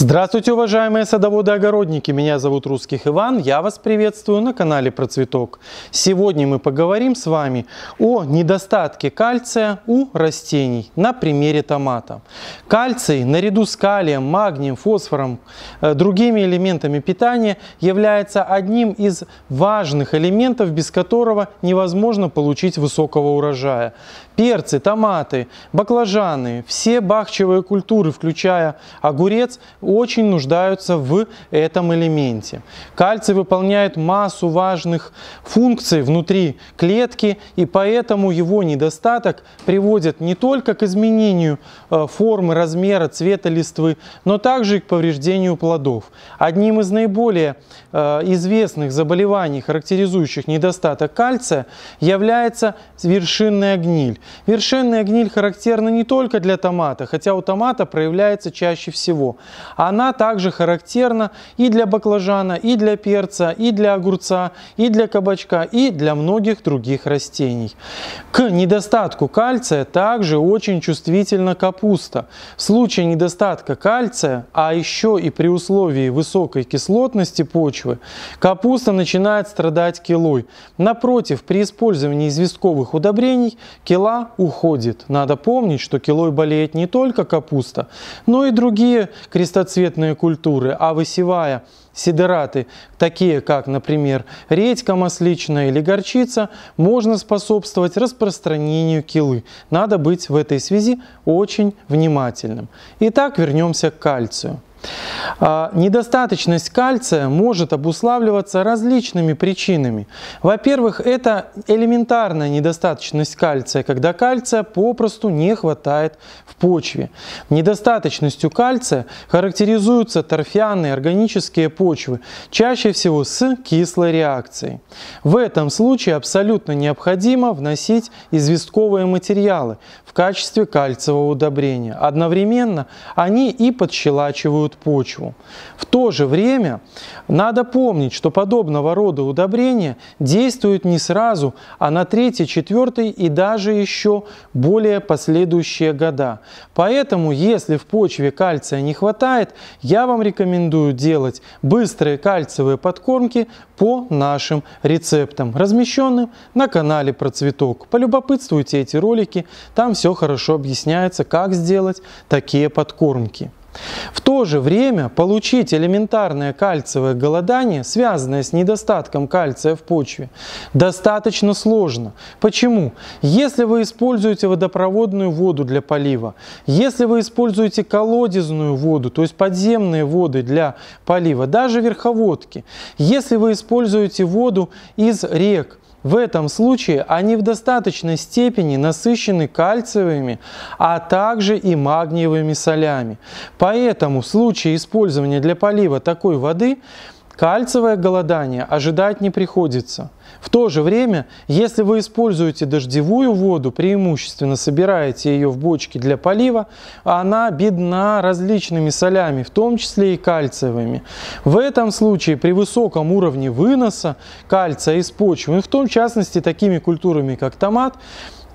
Здравствуйте, уважаемые садоводы огородники! Меня зовут Русских Иван, я вас приветствую на канале Процветок. Сегодня мы поговорим с вами о недостатке кальция у растений на примере томата. Кальций наряду с калием, магнием, фосфором, э, другими элементами питания является одним из важных элементов, без которого невозможно получить высокого урожая перцы, томаты, баклажаны, все бахчевые культуры, включая огурец, очень нуждаются в этом элементе. Кальций выполняет массу важных функций внутри клетки, и поэтому его недостаток приводит не только к изменению э, формы, размера, цвета листвы, но также и к повреждению плодов. Одним из наиболее э, известных заболеваний, характеризующих недостаток кальция, является вершинная гниль. Вершинная гниль характерна не только для томата, хотя у томата проявляется чаще всего. Она также характерна и для баклажана, и для перца, и для огурца, и для кабачка, и для многих других растений. К недостатку кальция также очень чувствительна капуста. В случае недостатка кальция, а еще и при условии высокой кислотности почвы, капуста начинает страдать килой. Напротив, при использовании известковых удобрений кила уходит. Надо помнить, что килой болеет не только капуста, но и другие крестоцветные культуры, а высевая сидераты, такие как, например, редька масличная или горчица, можно способствовать распространению килы. Надо быть в этой связи очень внимательным. Итак, вернемся к кальцию. А, недостаточность кальция может обуславливаться различными причинами. Во-первых, это элементарная недостаточность кальция, когда кальция попросту не хватает в почве. Недостаточностью кальция характеризуются торфяные органические почвы, чаще всего с кислой реакцией. В этом случае абсолютно необходимо вносить известковые материалы в качестве кальциевого удобрения. Одновременно они и подщелачивают образуют почву. В то же время надо помнить, что подобного рода удобрения действуют не сразу, а на третий, четвертый и даже еще более последующие года. Поэтому, если в почве кальция не хватает, я вам рекомендую делать быстрые кальциевые подкормки по нашим рецептам, размещенным на канале про цветок. Полюбопытствуйте эти ролики, там все хорошо объясняется, как сделать такие подкормки. В то же время получить элементарное кальциевое голодание, связанное с недостатком кальция в почве, достаточно сложно. Почему? Если вы используете водопроводную воду для полива, если вы используете колодезную воду, то есть подземные воды для полива, даже верховодки, если вы используете воду из рек, в этом случае они в достаточной степени насыщены кальциевыми, а также и магниевыми солями. Поэтому в случае использования для полива такой воды – Кальцевое голодание ожидать не приходится. В то же время, если вы используете дождевую воду, преимущественно собираете ее в бочке для полива, она бедна различными солями, в том числе и кальциевыми. В этом случае при высоком уровне выноса кальция из почвы, ну, в том частности такими культурами, как томат,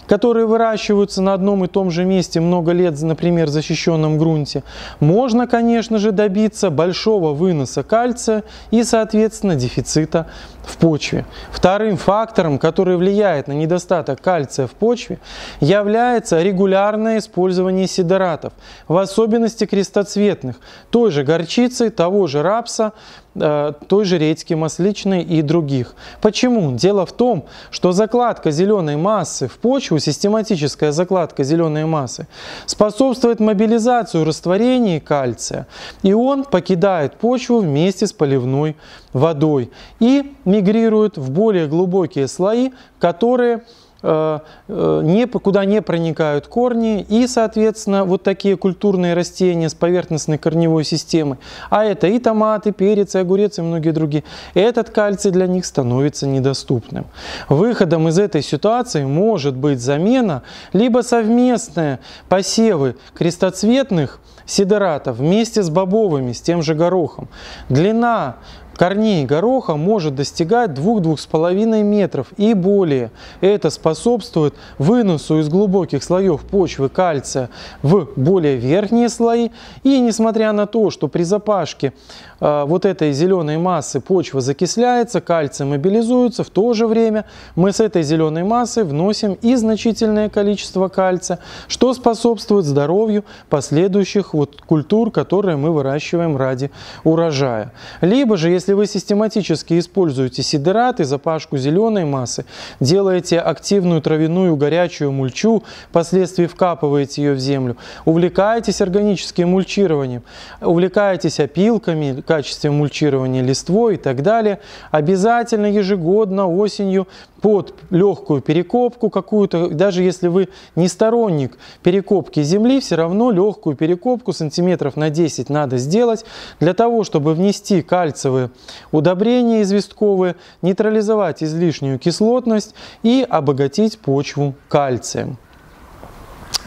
которые выращиваются на одном и том же месте много лет, например, в защищенном грунте, можно, конечно же, добиться большого выноса кальция и, соответственно, дефицита в почве. Вторым фактором, который влияет на недостаток кальция в почве, является регулярное использование сидоратов, в особенности крестоцветных, той же горчицы, того же рапса, Э, той же редьки масличной и других. Почему? Дело в том, что закладка зеленой массы в почву, систематическая закладка зеленой массы, способствует мобилизацию растворений кальция, и он покидает почву вместе с поливной водой и мигрирует в более глубокие слои, которые Э, э, не, куда не проникают корни и, соответственно, вот такие культурные растения с поверхностной корневой системы, а это и томаты, перец, и огурец, и многие другие, этот кальций для них становится недоступным. Выходом из этой ситуации может быть замена либо совместные посевы крестоцветных сидератов вместе с бобовыми, с тем же горохом. Длина корней гороха может достигать 2-2,5 метров и более. Это способствует выносу из глубоких слоев почвы кальция в более верхние слои. И несмотря на то, что при запашке э, вот этой зеленой массы почва закисляется, кальций мобилизуется, в то же время мы с этой зеленой массой вносим и значительное количество кальция, что способствует здоровью последующих вот культур, которые мы выращиваем ради урожая. Либо же, если если вы систематически используете сидераты, запашку зеленой массы, делаете активную травяную горячую мульчу, впоследствии вкапываете ее в землю, увлекаетесь органическим мульчированием, увлекаетесь опилками, качеством мульчирования листвой и так далее, обязательно ежегодно осенью под легкую перекопку какую-то, даже если вы не сторонник перекопки земли, все равно легкую перекопку сантиметров на 10 надо сделать для того, чтобы внести кальциевые удобрения известковые, нейтрализовать излишнюю кислотность и обогатить почву кальцием.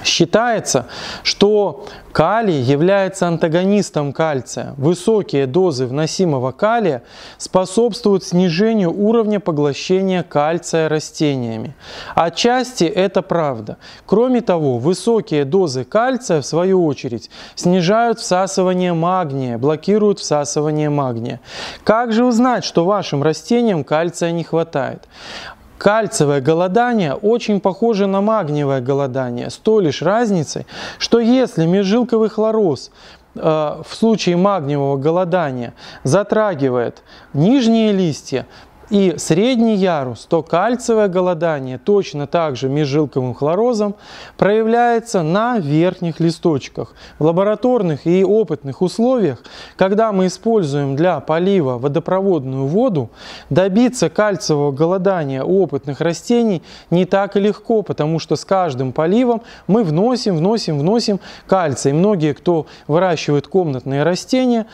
Считается, что калий является антагонистом кальция. Высокие дозы вносимого калия способствуют снижению уровня поглощения кальция растениями. Отчасти это правда. Кроме того, высокие дозы кальция, в свою очередь, снижают всасывание магния, блокируют всасывание магния. Как же узнать, что вашим растениям кальция не хватает? Кальциевое голодание очень похоже на магниевое голодание, с той лишь разницей, что если межжилковый хлороз э, в случае магниевого голодания затрагивает нижние листья, и средний ярус, то кальциевое голодание точно так же межжилковым хлорозом проявляется на верхних листочках. В лабораторных и опытных условиях, когда мы используем для полива водопроводную воду, добиться кальциевого голодания у опытных растений не так и легко, потому что с каждым поливом мы вносим, вносим, вносим кальций. Многие, кто выращивает комнатные растения,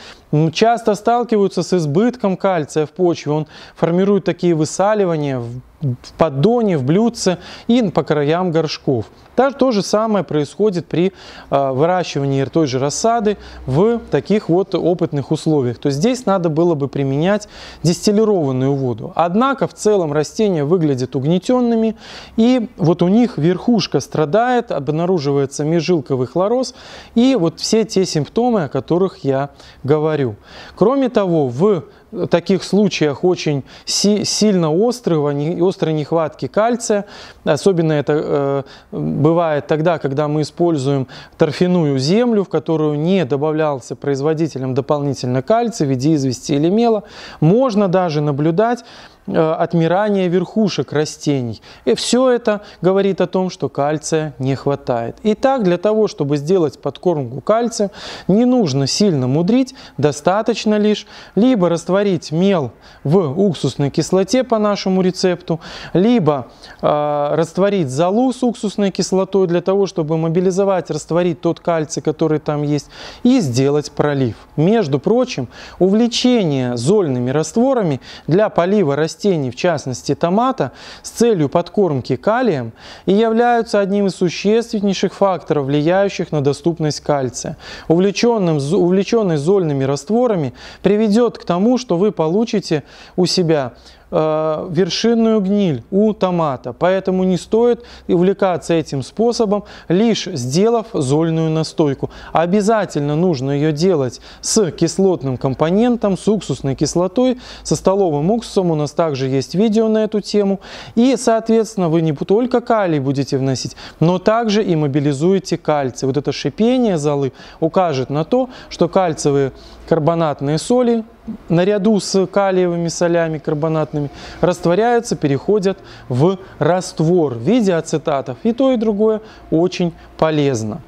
часто сталкиваются с избытком кальция в почве. Он формирует такие высаливания, в поддоне, в блюдце и по краям горшков. Так, то же самое происходит при а, выращивании той же рассады в таких вот опытных условиях. То есть здесь надо было бы применять дистиллированную воду. Однако в целом растения выглядят угнетенными, и вот у них верхушка страдает, обнаруживается межжилковый хлороз и вот все те симптомы, о которых я говорю. Кроме того, в таких случаях очень си сильно острого, не, острой нехватки кальция. Особенно это э, бывает тогда, когда мы используем торфяную землю, в которую не добавлялся производителем дополнительно кальций в виде извести или мела. Можно даже наблюдать Э, отмирание верхушек растений. И все это говорит о том, что кальция не хватает. Итак, для того, чтобы сделать подкормку кальция, не нужно сильно мудрить, достаточно лишь либо растворить мел в уксусной кислоте по нашему рецепту, либо э, растворить золу с уксусной кислотой для того, чтобы мобилизовать, растворить тот кальций, который там есть, и сделать пролив. Между прочим, увлечение зольными растворами для полива растений растений, в частности томата, с целью подкормки калием и являются одним из существеннейших факторов, влияющих на доступность кальция. Увлеченным, увлеченный зольными растворами приведет к тому, что вы получите у себя Э, вершинную гниль у томата, поэтому не стоит увлекаться этим способом, лишь сделав зольную настойку. Обязательно нужно ее делать с кислотным компонентом, с уксусной кислотой, со столовым уксусом, у нас также есть видео на эту тему. И, соответственно, вы не только калий будете вносить, но также и мобилизуете кальций. Вот это шипение золы укажет на то, что кальциевые карбонатные соли наряду с калиевыми солями карбонатными кислотами, растворяются, переходят в раствор в виде ацетатов. И то, и другое очень полезно.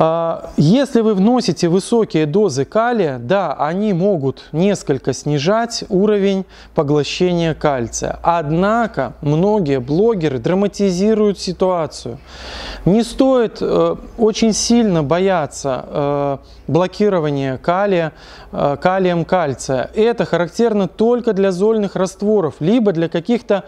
А, если вы вносите высокие дозы калия, да, они могут несколько снижать уровень поглощения кальция. Однако многие блогеры драматизируют ситуацию. Не стоит э, очень сильно бояться э, блокирования калия э, калием кальция. Это характерно только для зольных растворов, либо для каких-то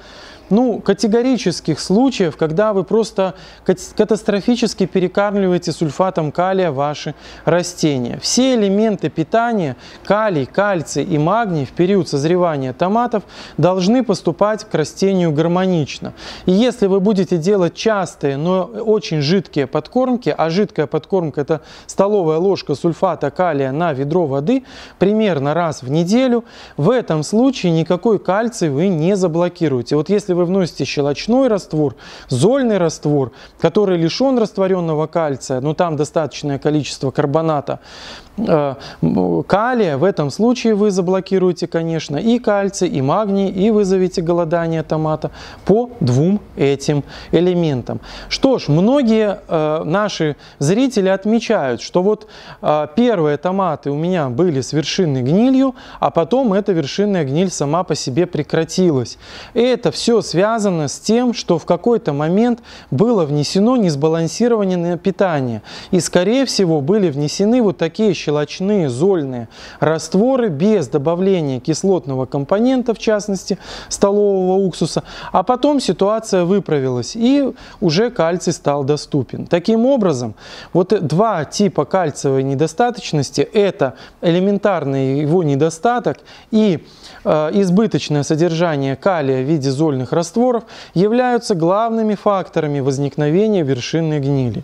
ну, категорических случаев, когда вы просто катастрофически перекармливаете сульфатом калия ваши растения. Все элементы питания, калий, кальций и магний в период созревания томатов должны поступать к растению гармонично. И если вы будете делать частые, но очень жидкие подкормки, а жидкая подкормка – это столовая ложка сульфата калия на ведро воды примерно раз в неделю, в этом случае никакой кальций вы не заблокируете. Вот если вы вы вносите щелочной раствор, зольный раствор, который лишен растворенного кальция, но ну, там достаточное количество карбоната, э, калия, в этом случае вы заблокируете, конечно, и кальций, и магний, и вызовете голодание томата по двум этим элементам. Что ж, многие э, наши зрители отмечают, что вот э, первые томаты у меня были с вершинной гнилью, а потом эта вершинная гниль сама по себе прекратилась. Это все связано с тем, что в какой-то момент было внесено несбалансированное питание. И, скорее всего, были внесены вот такие щелочные зольные растворы без добавления кислотного компонента, в частности, столового уксуса. А потом ситуация выправилась, и уже кальций стал доступен. Таким образом, вот два типа кальциевой недостаточности – это элементарный его недостаток и э, избыточное содержание калия в виде зольных растворов, растворов являются главными факторами возникновения вершинной гнили.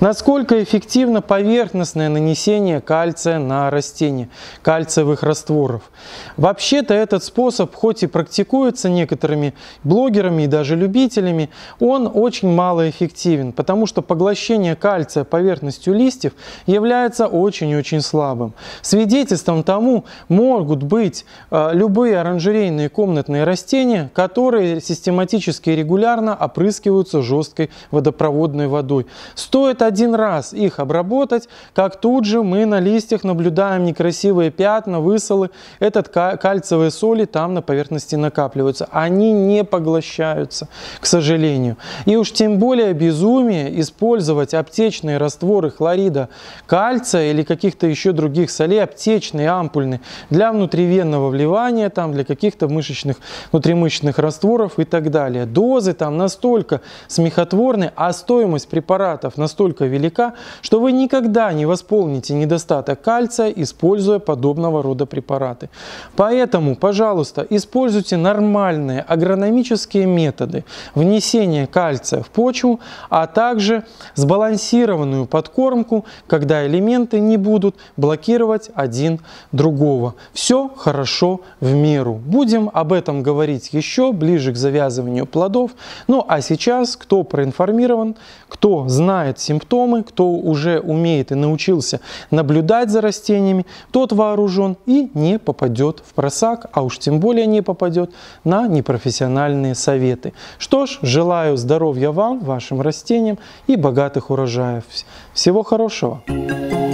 Насколько эффективно поверхностное нанесение кальция на растения, кальциевых растворов. Вообще-то этот способ, хоть и практикуется некоторыми блогерами и даже любителями, он очень малоэффективен, потому что поглощение кальция поверхностью листьев является очень-очень слабым. Свидетельством тому могут быть э, любые оранжерейные комнатные растения, которые систематически и регулярно опрыскиваются жесткой водопроводной водой. Стоит один раз их обработать, как тут же мы на листьях наблюдаем некрасивые пятна, высолы. Этот кальциевые соли там на поверхности накапливаются. Они не поглощаются, к сожалению. И уж тем более безумие использовать аптечные растворы хлорида кальция или каких-то еще других солей, аптечные, ампульные, для внутривенного вливания, там, для каких-то мышечных, внутримышечных растворов и так далее. Дозы там настолько смехотворны, а стоимость препаратов настолько велика, что вы никогда не восполните недостаток кальция, используя подобного рода препараты. Поэтому, пожалуйста, используйте нормальные агрономические методы внесения кальция в почву, а также сбалансированную подкормку, когда элементы не будут блокировать один другого. Все хорошо в меру. Будем об этом говорить еще ближе к завязыванию плодов. Ну а сейчас, кто проинформирован, кто знает симптомы, кто уже умеет и научился наблюдать за растениями, тот вооружен и не попадет в просак, а уж тем более не попадет на непрофессиональные советы. Что ж, желаю здоровья вам, вашим растениям и богатых урожаев. Всего хорошего!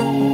Thank you.